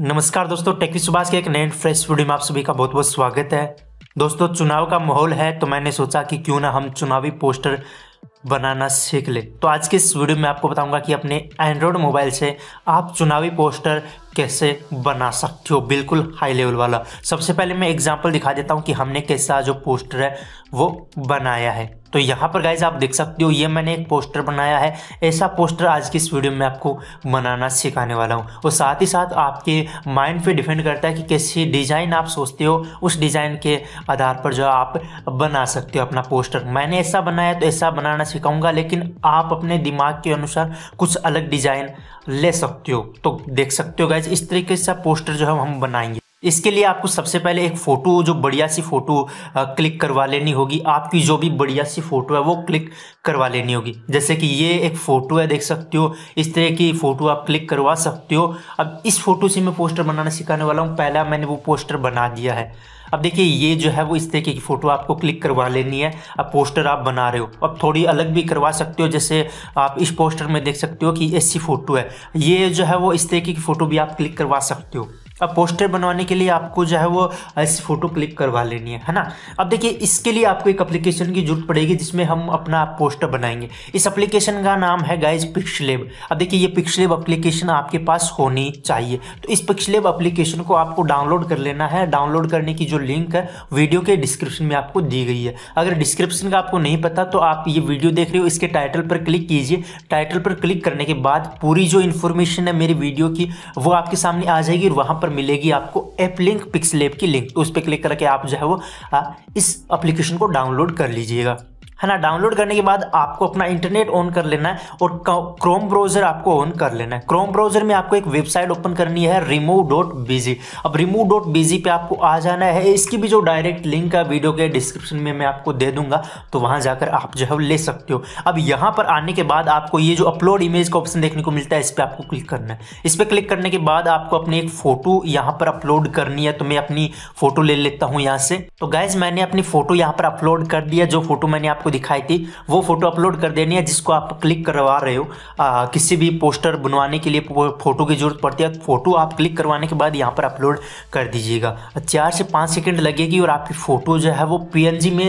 नमस्कार दोस्तों टेकी सुभाष के एक नए फ्रेश वीडियो में आप सभी का बहुत बहुत स्वागत है दोस्तों चुनाव का माहौल है तो मैंने सोचा कि क्यों ना हम चुनावी पोस्टर बनाना सीख ले तो आज के इस वीडियो में आपको बताऊंगा कि अपने एंड्रॉयड मोबाइल से आप चुनावी पोस्टर कैसे बना सकते हो बिल्कुल हाई लेवल वाला सबसे पहले मैं एग्जांपल दिखा देता हूँ कि हमने कैसा जो पोस्टर है वो बनाया है तो यहाँ पर गाइज आप देख सकते हो ये मैंने एक पोस्टर बनाया है ऐसा पोस्टर आज की इस वीडियो में आपको बनाना सिखाने वाला हूँ और साथ ही साथ आपके माइंड पे डिपेंड करता है कि कैसी डिज़ाइन आप सोचते हो उस डिज़ाइन के आधार पर जो आप बना सकते हो अपना पोस्टर मैंने ऐसा बनाया तो ऐसा बनाना सिखाऊंगा लेकिन आप अपने दिमाग के अनुसार कुछ अलग डिज़ाइन ले सकते हो तो देख सकते हो गाइज इस तरीके से पोस्टर जो है हम बनाएंगे इसके लिए आपको सबसे पहले एक फ़ोटो जो बढ़िया सी फ़ोटो क्लिक करवा लेनी होगी आपकी जो भी बढ़िया सी फ़ोटो है वो क्लिक करवा लेनी होगी जैसे कि ये एक फ़ोटो है देख सकते हो इस तरह की फ़ोटो आप क्लिक करवा सकते हो अब इस फोटो से मैं पोस्टर बनाना सिखाने वाला हूँ पहला मैंने वो पोस्टर बना दिया है अब देखिए ये जो है वो इस तरीके की फ़ोटो आपको क्लिक करवा लेनी है अब पोस्टर आप बना रहे हो अब थोड़ी अलग भी करवा सकते हो जैसे आप इस पोस्टर में देख सकते हो कि ऐसी फ़ोटो है ये जो है वो इस तरीके की फ़ोटो भी आप क्लिक करवा सकते हो अब पोस्टर बनवाने के लिए आपको जो है वो ऐसी फ़ोटो क्लिक करवा लेनी है है ना अब देखिए इसके लिए आपको एक एप्लीकेशन की जरूरत पड़ेगी जिसमें हम अपना पोस्टर बनाएंगे इस एप्लीकेशन का नाम है गाइज पिक्सलेब अब देखिए ये पिक्सलेब एप्लीकेशन आपके पास होनी चाहिए तो इस पिक्सलेब एप्लीकेशन को आपको डाउनलोड कर लेना है डाउनलोड करने की जो लिंक है वीडियो के डिस्क्रिप्शन में आपको दी गई है अगर डिस्क्रिप्शन का आपको नहीं पता तो आप ये वीडियो देख रहे हो इसके टाइटल पर क्लिक कीजिए टाइटल पर क्लिक करने के बाद पूरी जो इन्फॉर्मेशन है मेरी वीडियो की वो आपके सामने आ जाएगी और वहाँ पर मिलेगी आपको एप लिंक पिक्सलेब की लिंक तो उस पर क्लिक करके आप जो है वो इस एप्लीकेशन को डाउनलोड कर लीजिएगा है ना डाउनलोड करने के बाद आपको अपना इंटरनेट ऑन कर लेना है और क्रोम ब्राउजर आपको ऑन कर लेना है क्रोम ब्राउजर में आपको एक वेबसाइट ओपन करनी है रिमूव डॉट बीजी अब रिमूव डॉट बीजी पे आपको आ जाना है इसकी भी जो डायरेक्ट लिंक है वीडियो के डिस्क्रिप्शन में मैं आपको दे दूंगा तो वहां जाकर आप जो है ले सकते हो अब यहां पर आने के बाद आपको ये जो अपलोड इमेज का ऑप्शन देखने को मिलता है इस पर आपको क्लिक करना है इस पर क्लिक करने के बाद आपको अपनी एक फ़ोटो यहाँ पर अपलोड करनी है तो मैं अपनी फ़ोटो ले लेता हूँ यहाँ से तो गाइज मैंने अपनी फ़ोटो यहाँ पर अपलोड कर दिया जो फ़ोटो मैंने आपको दिखाई थी वो फोटो अपलोड कर देनी है जिसको आप क्लिक करवा रहे हो आ, किसी भी पोस्टर बनवाने के लिए फोटो की जरूरत पड़ती है फोटो तो आप क्लिक करवाने के बाद यहाँ पर अपलोड कर दीजिएगा चार से पाँच सेकेंड लगेगी और आपकी फ़ोटो जो है वो पी में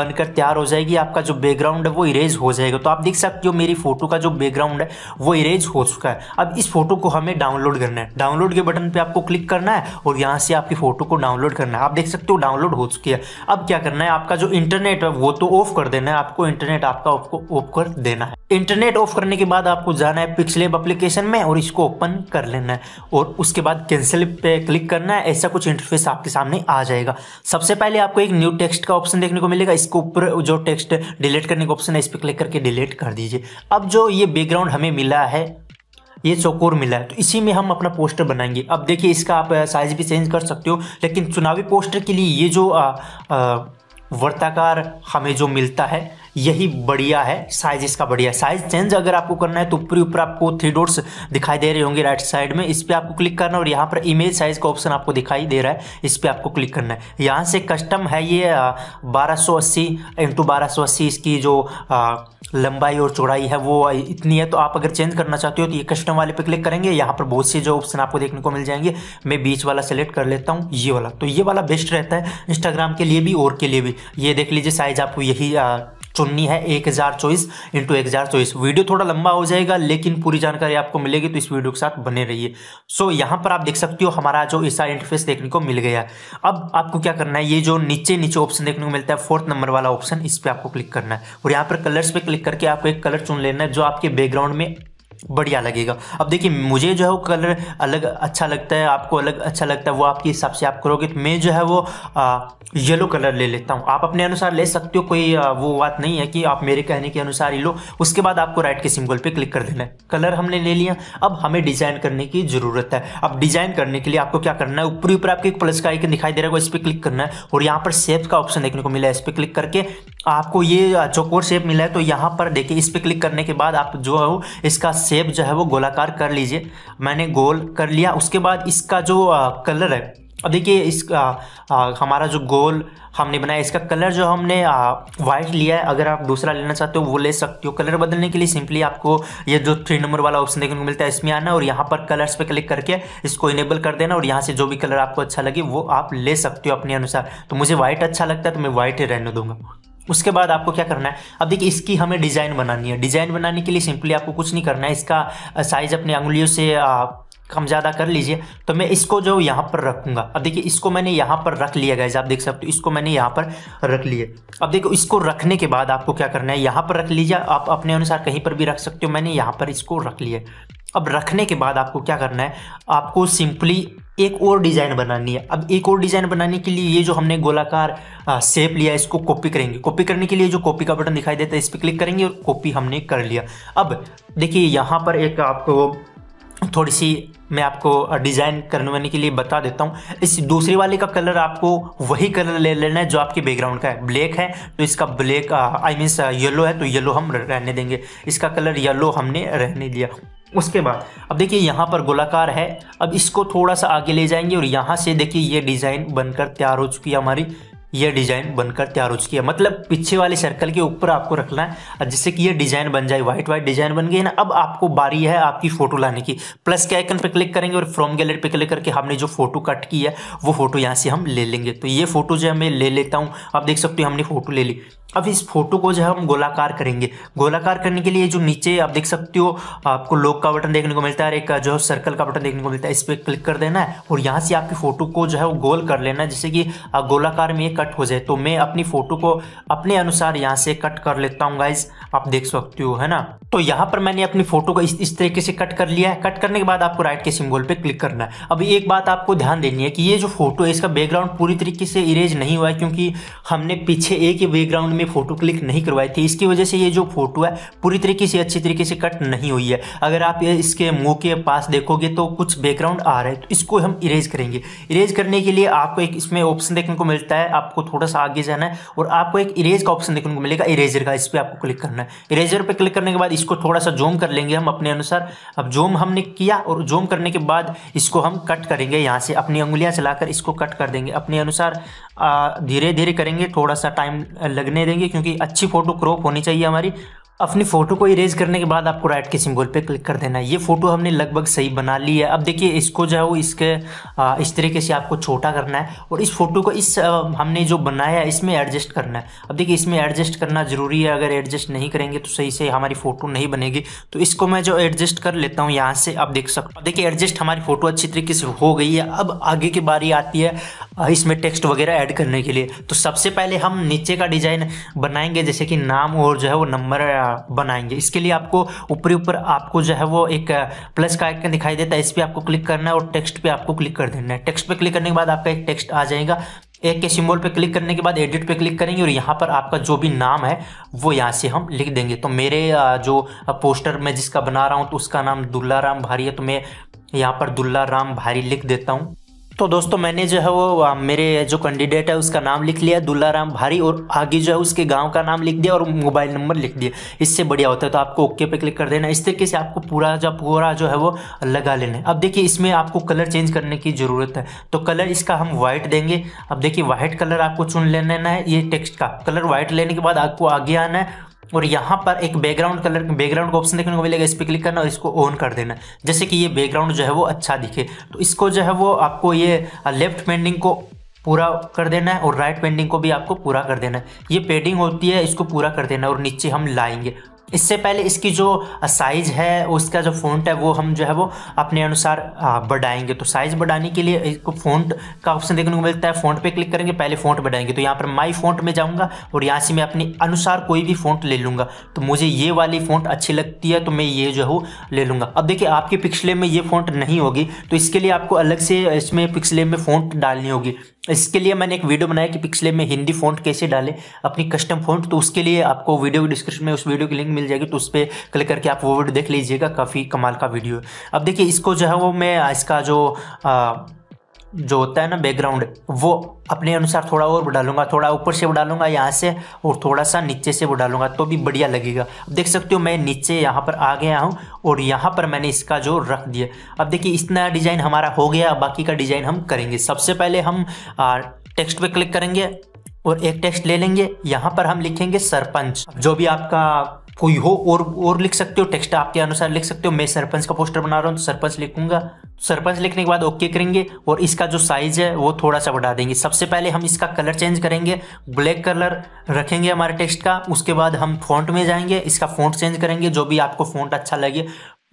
बनकर तैयार हो जाएगी आपका जो बैकग्राउंड है वो इरेज हो जाएगा तो आप देख सकते हो मेरी फ़ोटो का जो बैकग्राउंड है वो इरेज हो चुका है अब इस फोटो को हमें डाउनलोड करना है डाउनलोड के बटन पर आपको क्लिक करना है और यहाँ से आपकी फ़ोटो को डाउनलोड करना है आप देख सकते हो डाउनलोड हो चुकी है अब क्या करना है आपका जो इंटरनेट है वो तो ऑफ कर कर देना है आपको इंटरनेट आपका ऑफ कर देना है इंटरनेट ऑफ करने के बाद आपको जाना है पिक्सलेब एप्लीकेशन में और इसको ओपन कर लेना है और उसके बाद कैंसिल पे क्लिक करना है ऐसा कुछ इंटरफेस आपके सामने आ जाएगा सबसे पहले आपको एक न्यू टेक्स्ट का ऑप्शन देखने को मिलेगा इसके ऊपर जो टेक्स्ट डिलीट करने का ऑप्शन है इस पर क्लिक करके डिलीट कर दीजिए अब जो ये बैकग्राउंड हमें मिला है ये चौकोर मिला है तो इसी में हम अपना पोस्टर बनाएंगे अब देखिए इसका आप साइज भी चेंज कर सकते हो लेकिन चुनावी पोस्टर के लिए ये जो आ, आ, वर्ताकार हमें जो मिलता है यही बढ़िया है साइज इसका बढ़िया साइज चेंज अगर आपको करना है तो ऊपरी ऊपर आपको थ्री डोर्स दिखाई दे रहे होंगे राइट साइड में इस पर आपको क्लिक करना और यहाँ पर इमेज साइज का ऑप्शन आपको दिखाई दे रहा है इस पर आपको क्लिक करना है यहाँ से कस्टम है ये बारह सौ अस्सी इंटू बारह सौ अस्सी इसकी जो आ, लंबाई और चौड़ाई है वो इतनी है तो आप अगर चेंज करना चाहते हो तो ये कस्टम वाले पे क्लिक करेंगे यहाँ पर बहुत से जो ऑप्शन आपको देखने को मिल जाएंगे मैं बीच वाला सेलेक्ट कर लेता हूँ ये वाला तो ये वाला बेस्ट रहता है इंस्टाग्राम के लिए भी और के लिए भी ये देख लीजिए साइज आपको यही आ, चुननी है एक हज़ार चौबीस इंटू एक हज़ार चौबीस वीडियो थोड़ा लंबा हो जाएगा लेकिन पूरी जानकारी आपको मिलेगी तो इस वीडियो के साथ बने रहिए सो यहां पर आप देख सकते हो हमारा जो ईसा इंटरफेस देखने को मिल गया अब आपको क्या करना है ये जो नीचे नीचे ऑप्शन देखने को मिलता है फोर्थ नंबर वाला ऑप्शन इस पर आपको क्लिक करना है और यहाँ पर कलर्स पर क्लिक करके आपको एक कलर चुन लेना है जो आपके बैकग्राउंड में बढ़िया लगेगा अब देखिए मुझे जो है वो कलर अलग अच्छा लगता है आपको अलग अच्छा लगता है वो आपके हिसाब से आप करोगे तो मैं जो है वो आ, येलो कलर ले लेता हूँ आप अपने अनुसार ले सकते हो कोई आ, वो बात नहीं है कि आप मेरे कहने के अनुसार ही लो उसके बाद आपको राइट के सिंबल पे क्लिक कर देना है कलर हमने ले लिया अब हमें डिज़ाइन करने की ज़रूरत है अब डिज़ाइन करने के लिए आपको क्या करना है ऊपरी ऊपर आपके एक प्लस का आइकन दिखाई दे रहा है इस पर क्लिक करना है और यहाँ पर सेप का ऑप्शन देखने को मिला है इस पर क्लिक करके आपको ये चौकोर शेप मिला है तो यहाँ पर देखिए इस पर क्लिक करने के बाद आप जो है इसका सेप जो है वो गोलाकार कर लीजिए मैंने गोल कर लिया उसके बाद इसका जो आ, कलर है अब देखिए इसका हमारा जो गोल हमने बनाया इसका कलर जो हमने वाइट लिया है अगर आप दूसरा लेना चाहते हो वो ले सकते हो कलर बदलने के लिए सिंपली आपको ये जो थ्री नंबर वाला ऑप्शन देखने को मिलता है इसमें आना और यहाँ पर कलर्स पे क्लिक करके इसको इनेबल कर देना और यहाँ से जो भी कलर आपको अच्छा लगे वो आप ले सकते हो अपने अनुसार तो मुझे व्हाइट अच्छा लगता है तो मैं व्हाइट ही रहने दूंगा उसके बाद आपको क्या करना है अब देखिए इसकी हमें डिज़ाइन बनानी है डिज़ाइन बनाने के लिए सिंपली आपको कुछ नहीं करना है इसका साइज़ अपने अंगुलियों से कम ज़्यादा कर लीजिए तो मैं इसको जो यहाँ पर रखूँगा अब देखिए इसको मैंने यहाँ पर रख लिया गया आप देख सकते हो इसको मैंने यहाँ पर रख लिया अब देखो इसको रखने के बाद आपको क्या करना है यहाँ पर रख लीजिए आप अपने अनुसार कहीं पर भी रख सकते हो मैंने यहाँ पर इसको रख लिया अब रखने के बाद आपको क्या करना है आपको सिंपली एक और डिज़ाइन बनानी है अब एक और डिज़ाइन बनाने के लिए ये जो हमने गोलाकार शेप लिया इसको कॉपी करेंगे कॉपी करने के लिए जो कॉपी का बटन दिखाई देता है इस पर क्लिक करेंगे और कॉपी हमने कर लिया अब देखिए यहाँ पर एक आपको थोड़ी सी मैं आपको डिज़ाइन करवाने के लिए बता देता हूँ इस दूसरे वाले का कलर आपको वही कलर ले लेना है जो आपके बैकग्राउंड का है ब्लैक है तो इसका ब्लैक आई मीन्स येलो है तो येलो हम रहने देंगे इसका कलर येलो हमने रहने दिया उसके बाद अब देखिए यहाँ पर गोलाकार है अब इसको थोड़ा सा आगे ले जाएंगे और यहाँ से देखिए ये डिज़ाइन बनकर तैयार हो चुकी है हमारी ये डिज़ाइन बनकर तैयार हो चुकी है मतलब पीछे वाले सर्कल के ऊपर आपको रखना है जिससे कि ये डिज़ाइन बन जाए वाइट वाइट डिज़ाइन बन गई ना अब आपको बारी है आपकी फ़ोटो लाने की प्लस के आइकन पर क्लिक करेंगे और फ्रॉम गैलरी पर क्लिक करके हमने जो फोटो कट की है वो फोटो यहाँ से हम ले लेंगे तो ये फोटो जो है मैं ले लेता हूँ आप देख सकते हो हमने फोटो ले ली अब इस फोटो को जो है हम गोलाकार करेंगे गोलाकार करने के लिए जो नीचे आप देख सकते हो आपको लोक का बटन देखने को मिलता है एक जो सर्कल का बटन देखने को मिलता है इस पर क्लिक कर देना है और यहाँ से आपकी फोटो को जो है वो गोल कर लेना है जिससे कि गोलाकार में ये कट हो जाए तो मैं अपनी फोटो को अपने अनुसार यहाँ से कट कर लेता हूँ गाइज आप देख सकते हो है ना तो यहाँ पर मैंने अपनी फोटो को इस तरीके से कट कर लिया है कट करने के बाद आपको राइट के सिम्बोल पे क्लिक करना है अब एक बात आपको ध्यान देनी है कि ये जो फोटो है इसका बैकग्राउंड पूरी तरीके से इरेज नहीं हुआ है क्योंकि हमने पीछे एक ही बैकग्राउंड में फ़ोटो क्लिक नहीं करवाई थी इसकी वजह से ये जो फोटो है पूरी तरीके से अच्छी तरीके से कट नहीं हुई है अगर आप इसके मुंह के पास देखोगे तो कुछ बैकग्राउंड आ रहा है तो इसको हम इरेज करेंगे इरेज करने के लिए आपको एक इसमें ऑप्शन देखने को मिलता है आपको थोड़ा सा आगे जाना है और आपको एक इरेज का ऑप्शन देखने को मिलेगा इरेजर का इस पर आपको क्लिक करना है इरेजर पर क्लिक करने के बाद इसको थोड़ा सा जूम कर लेंगे हम अपने अनुसार अब जूम हमने किया और जूम करने के बाद इसको हम कट करेंगे यहाँ से अपनी उंगलियाँ चलाकर इसको कट कर देंगे अपने अनुसार धीरे धीरे करेंगे थोड़ा सा टाइम लगने नहीं देंगे क्योंकि अच्छी फ़ोटो क्रॉप होनी चाहिए हमारी अपनी फ़ोटो को इरेज करने के बाद आपको राइट के सिंबल पे क्लिक कर देना है ये फ़ोटो हमने लगभग सही बना ली है अब देखिए इसको जो है वो इसके आ, इस तरीके से आपको छोटा करना है और इस फोटो को इस आ, हमने जो बनाया है इसमें एडजस्ट करना है अब देखिए इसमें एडजस्ट करना ज़रूरी है अगर एडजस्ट नहीं करेंगे तो सही से हमारी फ़ोटो नहीं बनेगी तो इसको मैं जो एडजस्ट कर लेता हूँ यहाँ से आप देख सकते देखिए एडजस्ट हमारी फ़ोटो अच्छी तरीके से हो गई है अब आगे की बारी आती है इसमें टेक्स्ट वगैरह ऐड करने के लिए तो सबसे पहले हम नीचे का डिज़ाइन बनाएंगे जैसे कि नाम और जो है वो नंबर बनाएंगे इसके लिए आपको ऊपरी ऊपर आपको जो है वो एक प्लस का आइकन दिखाई देता है इस पर आपको क्लिक करना है और टेक्स्ट पे आपको क्लिक कर देना है टेक्स्ट पे क्लिक करने के बाद आपका एक टेक्स्ट आ जाएगा एक के सिंबल पर क्लिक करने के बाद एडिट पर क्लिक करेंगे और यहाँ पर आपका जो भी नाम है वो यहाँ से हम लिख देंगे तो मेरे जो पोस्टर मैं जिसका बना रहा हूँ तो उसका नाम दुल्ला राम भारी है तो मैं यहाँ पर दुल्ला राम भारी लिख देता हूँ तो दोस्तों मैंने जो है वो मेरे जो कैंडिडेट है उसका नाम लिख लिया दुल्लाराम भारी और आगे जो है उसके गांव का नाम लिख दिया और मोबाइल नंबर लिख दिया इससे बढ़िया होता है तो आपको ओके पे क्लिक कर देना इस तरीके से आपको पूरा जो पूरा जो है वो लगा लेना है अब देखिए इसमें आपको कलर चेंज करने की ज़रूरत है तो कलर इसका हम वाइट देंगे अब देखिए वाइट कलर आपको चुन लेना है ये टेक्स्ट का कलर वाइट लेने के बाद आपको आगे आना है और यहाँ पर एक बैकग्राउंड कलर बैकग्राउंड का ऑप्शन देखने को मिलेगा इस पर क्लिक करना और इसको ऑन कर देना जैसे कि ये बैकग्राउंड जो है वो अच्छा दिखे तो इसको जो है वो आपको ये लेफ्ट पेंडिंग को पूरा कर देना है और राइट पेंडिंग को भी आपको पूरा कर देना है ये पेडिंग होती है इसको पूरा कर देना है और नीचे हम लाएंगे इससे पहले इसकी जो साइज़ है उसका जो फ़ॉन्ट है वो हम जो है वो अपने अनुसार बढ़ाएंगे तो साइज़ बढ़ाने के लिए इसको फ़ॉन्ट का ऑप्शन देखने को मिलता है फ़ॉन्ट पे क्लिक करेंगे पहले फ़ॉन्ट बढ़ाएंगे तो यहाँ पर माई फ़ॉन्ट में जाऊँगा और यहाँ से मैं अपने अनुसार कोई भी फ़ॉन्ट ले लूँगा तो मुझे ये वाली फ़ॉन्ट अच्छी लगती है तो मैं ये जो है ले लूँगा अब देखिए आपके पिछले में ये फ़ॉन्ट नहीं होगी तो इसके लिए आपको अलग से इसमें पिछले में फ़ॉन्ट डालनी होगी इसके लिए मैंने एक वीडियो बनाया कि पिक्सले में हिंदी फॉन्ट कैसे डालें अपनी कस्टम फॉन्ट तो उसके लिए आपको वीडियो के डिस्क्रिप्शन में उस वीडियो की लिंक मिल जाएगी तो उस पर क्लिक करके आप वो वीडियो देख लीजिएगा काफ़ी कमाल का वीडियो अब देखिए इसको जो है वो मैं इसका जो आ, जो होता है ना बैकग्राउंड वो अपने अनुसार थोड़ा और बढ़ा लूँगा थोड़ा ऊपर से बढ़ा लूँगा यहाँ से और थोड़ा सा नीचे से बढ़ा लूँगा तो भी बढ़िया लगेगा देख सकते हो मैं नीचे यहाँ पर आ गया हूँ और यहाँ पर मैंने इसका जो रख दिया अब देखिए इतना डिज़ाइन हमारा हो गया बाकी का डिज़ाइन हम करेंगे सबसे पहले हम टेक्स्ट पे क्लिक करेंगे और एक टेक्स्ट ले लेंगे यहाँ पर हम लिखेंगे सरपंच जो भी आपका कोई हो और और लिख सकते हो टेक्स्ट आपके अनुसार लिख सकते हो मैं सरपंच का पोस्टर बना रहा हूँ तो सरपंच लिखूंगा तो सरपंच लिखने के बाद ओके करेंगे और इसका जो साइज है वो थोड़ा सा बढ़ा देंगे सबसे पहले हम इसका कलर चेंज करेंगे ब्लैक कलर रखेंगे हमारे टेक्स्ट का उसके बाद हम फॉन्ट में जाएंगे इसका फॉन्ट चेंज करेंगे जो भी आपको फॉन्ट अच्छा लगे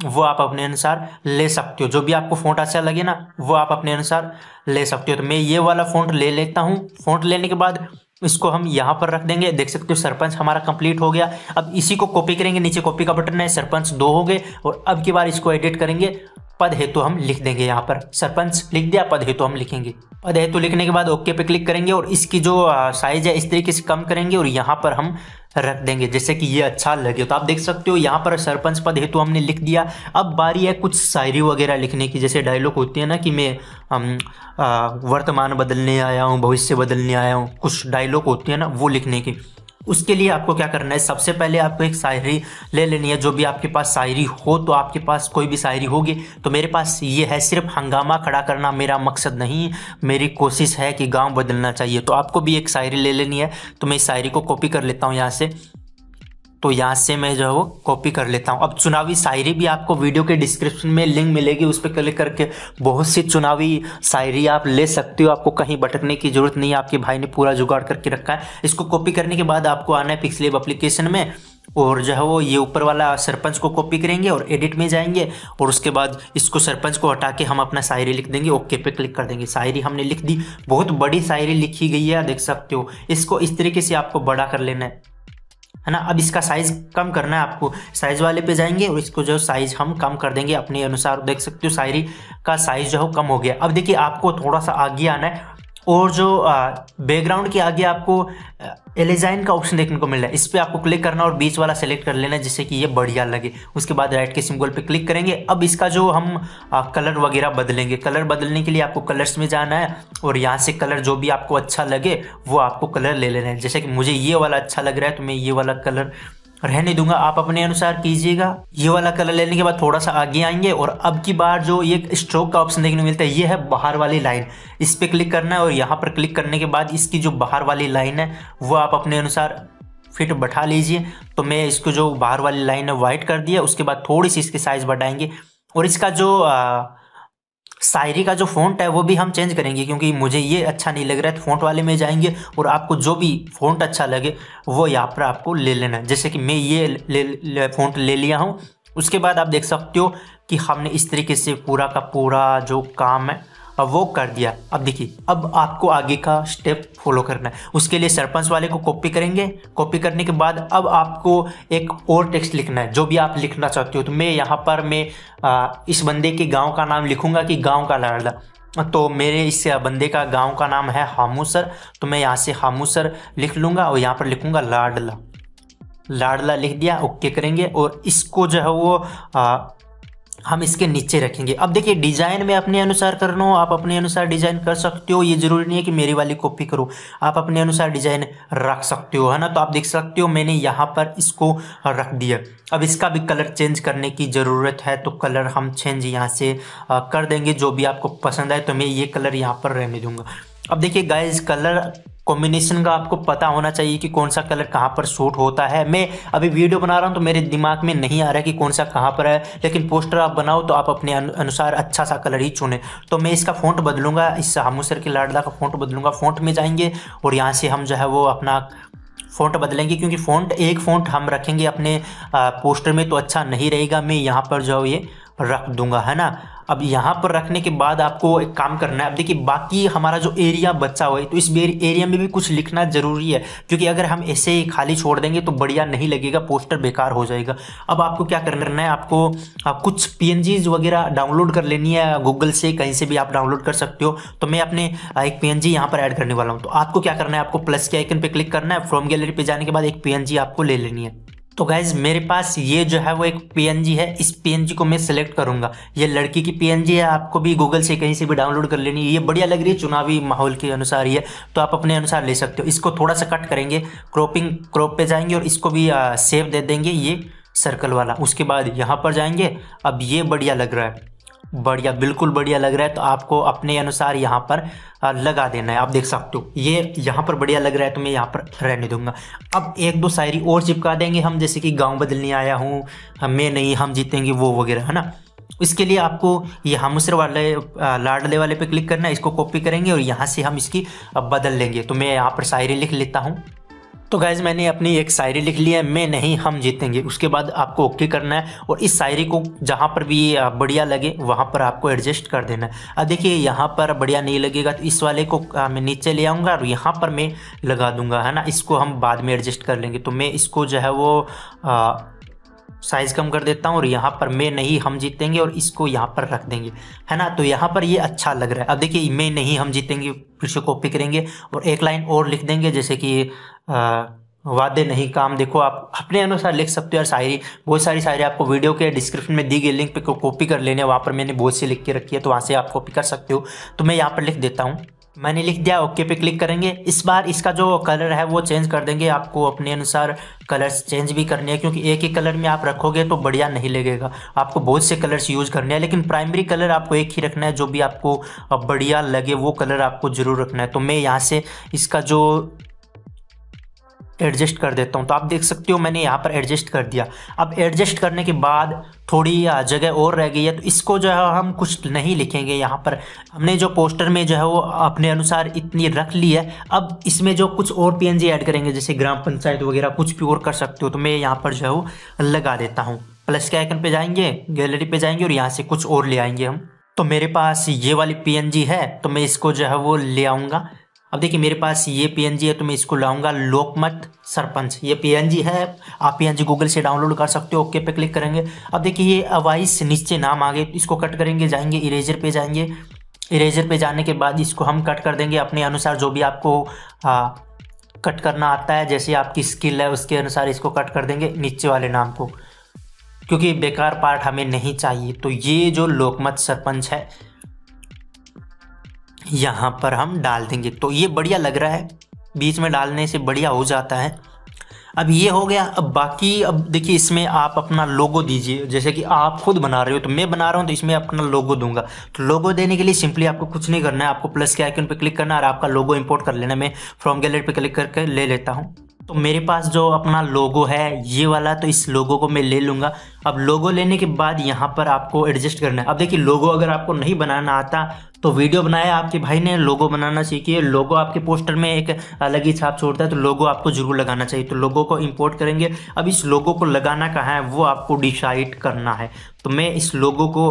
वो आप अपने अनुसार ले सकते हो जो भी आपको फ़ॉन्ट अच्छा लगे ना वो आप अपने अनुसार ले सकते हो तो मैं ये वाला फ़ॉन्ट ले लेता हूँ फ़ॉन्ट लेने के बाद इसको हम यहाँ पर रख देंगे देख सकते हो सरपंच हमारा कंप्लीट हो गया अब इसी को कॉपी करेंगे नीचे कॉपी का बटन है सरपंच दो हो गए और अब की बार इसको एडिट करेंगे पद हेतु हम लिख देंगे यहाँ पर सरपंच लिख दिया पद हेतु हम लिखेंगे पद हेतु लिखने के बाद ओके पे क्लिक करेंगे और इसकी जो साइज है इस तरीके से कम करेंगे और यहाँ पर हम रख देंगे जैसे कि ये अच्छा लगे तो आप देख सकते हो यहाँ पर सरपंच पद हेतु हमने लिख दिया अब बारी है कुछ शायरी वगैरह लिखने की जैसे डायलॉग होती है ना कि मैं हम वर्तमान बदलने आया हूँ भविष्य बदलने आया हूँ कुछ डायलॉग होती है ना वो लिखने की उसके लिए आपको क्या करना है सबसे पहले आपको एक शायरी ले लेनी है जो भी आपके पास शायरी हो तो आपके पास कोई भी शायरी होगी तो मेरे पास ये है सिर्फ हंगामा खड़ा करना मेरा मकसद नहीं मेरी कोशिश है कि गाँव बदलना चाहिए तो आपको भी एक शायरी ले लेनी है तो मैं इस शायरी को कॉपी कर लेता हूँ यहाँ से तो यहाँ से मैं जो है वो कॉपी कर लेता हूँ अब चुनावी शायरी भी आपको वीडियो के डिस्क्रिप्शन में लिंक मिलेगी उस पर क्लिक करके बहुत सी चुनावी शायरी आप ले सकते हो आपको कहीं भटकने की ज़रूरत नहीं है आपके भाई ने पूरा जुगाड़ करके रखा है इसको कॉपी करने के बाद आपको आना है पिक्सलेब अप्लीकेशन में और जो है वो ये ऊपर वाला सरपंच को कॉपी करेंगे और एडिट में जाएंगे और उसके बाद इसको सरपंच को हटा के हम अपना शायरी लिख देंगे ओके पे क्लिक कर देंगे शायरी हमने लिख दी बहुत बड़ी शायरी लिखी गई है देख सकते हो इसको इस तरीके से आपको बड़ा कर लेना है है ना अब इसका साइज़ कम करना है आपको साइज़ वाले पे जाएंगे और इसको जो साइज़ हम कम कर देंगे अपने अनुसार देख सकते हो शायरी का साइज़ जो है कम हो गया अब देखिए आपको थोड़ा सा आगे आना है और जो बैकग्राउंड के आगे आपको एलिजाइन का ऑप्शन देखने को मिल रहा है इस पर आपको क्लिक करना और बीच वाला सेलेक्ट कर लेना जिससे कि ये बढ़िया लगे उसके बाद राइट के सिम्बल पे क्लिक करेंगे अब इसका जो हम आ, कलर वगैरह बदलेंगे कलर बदलने के लिए आपको कलर्स में जाना है और यहाँ से कलर जो भी आपको अच्छा लगे वो आपको कलर ले लेना है जैसे कि मुझे ये वाला अच्छा लग रहा है तो मैं ये वाला कलर रहने दूंगा आप अपने अनुसार कीजिएगा ये वाला कलर लेने के बाद थोड़ा सा आगे आएंगे और अब की बार जो ये स्ट्रोक का ऑप्शन देखने को मिलता है ये है बाहर वाली लाइन इस पर क्लिक करना है और यहाँ पर क्लिक करने के बाद इसकी जो बाहर वाली लाइन है वो आप अपने अनुसार फिट बैठा लीजिए तो मैं इसको जो बाहर वाली लाइन है वाइट कर दिया उसके बाद थोड़ी सी इसकी साइज़ बढ़ाएंगे और इसका जो आ, शायरी का जो फ़ॉन्ट है वो भी हम चेंज करेंगे क्योंकि मुझे ये अच्छा नहीं लग रहा है तो फ़ॉन्ट वाले में जाएंगे और आपको जो भी फ़ॉन्ट अच्छा लगे वो यहाँ पर आपको ले लेना है जैसे कि मैं ये ले, ले, फ़ॉन्ट ले लिया हूँ उसके बाद आप देख सकते हो कि हमने इस तरीके से पूरा का पूरा जो काम है अब वो कर दिया अब देखिए अब आपको आगे का स्टेप फॉलो करना है उसके लिए सरपंच वाले को कॉपी करेंगे कॉपी करने के बाद अब आपको एक और टेक्स्ट लिखना है जो भी आप लिखना चाहते हो तो मैं यहाँ पर मैं आ, इस बंदे के गाँव का नाम लिखूंगा कि गाँव का लाडला तो मेरे इस बंदे का गांव का नाम है हामू सर तो मैं यहाँ से हामू सर लिख लूँगा और यहाँ पर लिखूँगा लाडला लाडला लिख दिया ओके करेंगे और इसको जो है वो आ, हम इसके नीचे रखेंगे अब देखिए डिज़ाइन में अपने अनुसार करना हो आप अपने अनुसार डिज़ाइन कर सकते हो ये ज़रूरी नहीं है कि मेरी वाली कॉपी करो आप अपने अनुसार डिज़ाइन रख सकते हो है ना तो आप देख सकते हो मैंने यहाँ पर इसको रख दिया अब इसका भी कलर चेंज करने की ज़रूरत है तो कलर हम चेंज यहाँ से कर देंगे जो भी आपको पसंद आए तो मैं ये कलर यहाँ पर रहने दूँगा अब देखिए गाइज कलर कॉम्बिनेशन का आपको पता होना चाहिए कि कौन सा कलर कहाँ पर सूट होता है मैं अभी वीडियो बना रहा हूँ तो मेरे दिमाग में नहीं आ रहा है कि कौन सा कहाँ पर है लेकिन पोस्टर आप बनाओ तो आप अपने अनुसार अच्छा सा कलर ही चुने तो मैं इसका फ़ॉन्ट बदलूंगा इस हमूसर के लाडला का फ़ॉन्ट बदलूंगा फ़ॉन्ट में जाएंगे और यहाँ से हम जो है वो अपना फ़ॉन्ट बदलेंगे क्योंकि फ़ॉन्ट एक फ़ॉन्ट हम रखेंगे अपने पोस्टर में तो अच्छा नहीं रहेगा मैं यहाँ पर जो ये रख दूंगा है ना अब यहाँ पर रखने के बाद आपको एक काम करना है अब देखिए बाकी हमारा जो एरिया बचा हुआ है तो इस एरिया में भी कुछ लिखना ज़रूरी है क्योंकि अगर हम ऐसे ही खाली छोड़ देंगे तो बढ़िया नहीं लगेगा पोस्टर बेकार हो जाएगा अब आपको क्या करना है आपको आप कुछ पी वगैरह डाउनलोड कर लेनी है गूगल से कहीं से भी आप डाउनलोड कर सकते हो तो मैं अपने एक पी एन यहाँ पर ऐड करने वाला हूँ तो आपको क्या करना है आपको प्लस के आइकन पर क्लिक करना है फ्रॉम गैलरी पर जाने के बाद एक पी आपको ले लेनी है तो गाइज मेरे पास ये जो है वो एक पी है इस पी को मैं सिलेक्ट करूंगा ये लड़की की पी है आपको भी गूगल से कहीं से भी डाउनलोड कर लेनी है ये बढ़िया लग रही है चुनावी माहौल के अनुसार ये तो आप अपने अनुसार ले सकते हो इसको थोड़ा सा कट करेंगे क्रॉपिंग क्रॉप पे जाएंगे और इसको भी सेव दे देंगे ये सर्कल वाला उसके बाद यहाँ पर जाएंगे अब ये बढ़िया लग रहा है बढ़िया बिल्कुल बढ़िया लग रहा है तो आपको अपने अनुसार यहाँ पर लगा देना है आप देख सकते हो ये यहाँ पर बढ़िया लग रहा है तो मैं यहाँ पर रहने दूंगा अब एक दो शायरी और चिपका देंगे हम जैसे कि गांव बदलने आया हूँ मैं नहीं हम जीतेंगे वो वगैरह है ना इसके लिए आपको ये हामुसर वाले लाडले वाले पे क्लिक करना है इसको कॉपी करेंगे और यहाँ से हम इसकी बदल लेंगे तो मैं यहाँ पर शायरी लिख लेता हूँ तो गैज़ मैंने अपनी एक शायरी लिख ली है मैं नहीं हम जीतेंगे उसके बाद आपको ओके करना है और इस शायरी को जहाँ पर भी बढ़िया लगे वहाँ पर आपको एडजस्ट कर देना है अब देखिए यहाँ पर बढ़िया नहीं लगेगा तो इस वाले को आ, मैं नीचे ले आऊँगा और यहाँ पर मैं लगा दूंगा है ना इसको हम बाद में एडजस्ट कर लेंगे तो मैं इसको जो है वो आ, साइज़ कम कर देता हूँ और यहाँ पर मैं नहीं हम जीतेंगे और इसको यहाँ पर रख देंगे है ना तो यहाँ पर ये अच्छा लग रहा है अब देखिए मैं नहीं हम जीतेंगे फिर से कॉपी करेंगे और एक लाइन और लिख देंगे जैसे कि वादे नहीं काम देखो आप अपने अनुसार लिख सकते हो यार शायरी बहुत सारी शायरी आपको वीडियो के डिस्क्रिप्शन में दी गई लिंक पर कॉपी कर लेने वहाँ पर मैंने बहुत सी लिख के रखी है तो वहाँ से आप कॉपी कर सकते हो तो मैं यहाँ पर लिख देता हूँ मैंने लिख दिया ओके पे क्लिक करेंगे इस बार इसका जो कलर है वो चेंज कर देंगे आपको अपने अनुसार कलर्स चेंज भी करने हैं क्योंकि एक ही कलर में आप रखोगे तो बढ़िया नहीं लगेगा आपको बहुत से कलर्स यूज करने हैं लेकिन प्राइमरी कलर आपको एक ही रखना है जो भी आपको बढ़िया लगे वो कलर आपको ज़रूर रखना है तो मैं यहाँ से इसका जो एडजस्ट कर देता हूँ तो आप देख सकते हो मैंने यहाँ पर एडजस्ट कर दिया अब एडजस्ट करने के बाद थोड़ी जगह और रह गई है तो इसको जो है हम कुछ नहीं लिखेंगे यहाँ पर हमने जो पोस्टर में जो है वो अपने अनुसार इतनी रख ली है अब इसमें जो कुछ और पीएनजी ऐड करेंगे जैसे ग्राम पंचायत वगैरह कुछ भी और कर सकते हो तो मैं यहाँ पर जो है वो लगा देता हूँ प्लस के आइकन पर जाएंगे गैलरी पे जाएंगे और यहाँ से कुछ और ले आएंगे हम तो मेरे पास ये वाली पीएनजी है तो मैं इसको जो है वो ले आऊँगा अब देखिए मेरे पास ये पी है तो मैं इसको लाऊंगा लोकमत सरपंच ये पी है आप पी गूगल से डाउनलोड कर सकते हो ओके पे क्लिक करेंगे अब देखिए ये अवाइस नीचे नाम आ गए इसको कट करेंगे जाएंगे इरेजर पे जाएंगे इरेजर पे जाने के बाद इसको हम कट कर देंगे अपने अनुसार जो भी आपको आ, कट करना आता है जैसे आपकी स्किल है उसके अनुसार इसको कट कर देंगे नीचे वाले नाम को क्योंकि बेकार पार्ट हमें नहीं चाहिए तो ये जो लोकमत सरपंच है यहाँ पर हम डाल देंगे तो ये बढ़िया लग रहा है बीच में डालने से बढ़िया हो जाता है अब ये हो गया अब बाकी अब देखिए इसमें आप अपना लोगो दीजिए जैसे कि आप खुद बना रहे हो तो मैं बना रहा हूँ तो इसमें अपना लोगो दूंगा तो लोगो देने के लिए सिंपली आपको कुछ नहीं करना है आपको प्लस के आइकन पर क्लिक करना है और आपका लोगो इंपोर्ट कर लेना मैं फ्रॉम गैलरी पर क्लिक करके ले लेता हूँ तो मेरे पास जो अपना लोगो है ये वाला तो इस लोगो को मैं ले लूँगा अब लोगो लेने के बाद यहाँ पर आपको एडजस्ट करना है अब देखिए लोगो अगर आपको नहीं बनाना आता तो वीडियो बनाया आपके भाई ने लोगो बनाना सीखिए लोगो आपके पोस्टर में एक अलग ही छाप छोड़ता है तो लोगो आपको जरूर लगाना चाहिए तो लोगो को इम्पोर्ट करेंगे अब इस लोगो को लगाना कहाँ है वो आपको डिसाइड करना है तो मैं इस लोगो को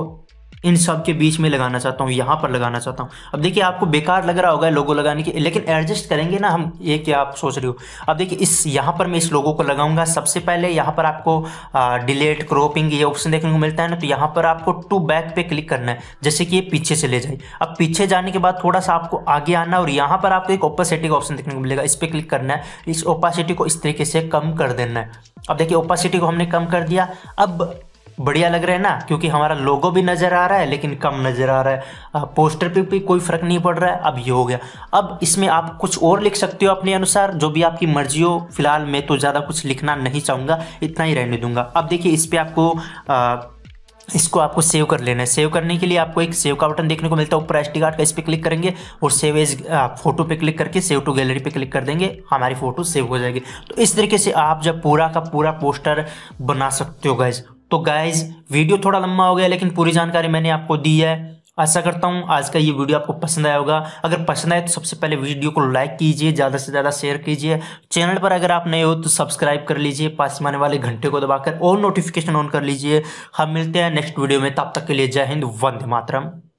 इन सब के बीच में लगाना चाहता हूँ यहाँ पर लगाना चाहता हूँ अब देखिए आपको बेकार लग रहा होगा लोगो लगाने की लेकिन एडजस्ट करेंगे ना हम ये क्या आप सोच रहे हो अब देखिए इस यहाँ पर मैं इस लोगो को लगाऊंगा सबसे पहले यहाँ पर आपको डिलेट क्रोपिंग ये ऑप्शन देखने को मिलता है ना तो यहाँ पर आपको टू बैक पे क्लिक करना है जैसे कि ये पीछे से ले जाए अब पीछे जाने के बाद थोड़ा सा आपको आगे आना और यहाँ पर आपको एक ओपासिटी का ऑप्शन देखने को मिलेगा इस पर क्लिक करना है इस ओपासिटी को इस तरीके से कम कर देना है अब देखिए ओपासिटी को हमने कम कर दिया अब बढ़िया लग रहा है ना क्योंकि हमारा लोगो भी नज़र आ रहा है लेकिन कम नज़र आ रहा है पोस्टर पे भी कोई फ़र्क नहीं पड़ रहा है अब ये हो गया अब इसमें आप कुछ और लिख सकते हो अपने अनुसार जो भी आपकी मर्जी हो फिलहाल मैं तो ज़्यादा कुछ लिखना नहीं चाहूँगा इतना ही रहने दूंगा अब देखिए इस पर आपको आ, इसको आपको सेव कर लेना है सेव करने के लिए आपको एक सेव का बटन देखने को मिलता है ऊपर एस कार्ड का इस पर क्लिक करेंगे और सेव एज फोटो पे क्लिक करके सेव टू गैलरी पे क्लिक कर देंगे हमारी फ़ोटो सेव हो जाएगी तो इस तरीके से आप जब पूरा का पूरा पोस्टर बना सकते हो गैज तो गाइज वीडियो थोड़ा लंबा हो गया लेकिन पूरी जानकारी मैंने आपको दी है आशा करता हूँ आज का ये वीडियो आपको पसंद आया होगा अगर पसंद आए तो सबसे पहले वीडियो को लाइक कीजिए ज़्यादा से ज़्यादा शेयर कीजिए चैनल पर अगर आप नए हो तो सब्सक्राइब कर लीजिए पास में आने वाले घंटे को दबाकर और नोटिफिकेशन ऑन कर लीजिए हम मिलते हैं नेक्स्ट वीडियो में तब तक के लिए जय हिंद वंदे मातरम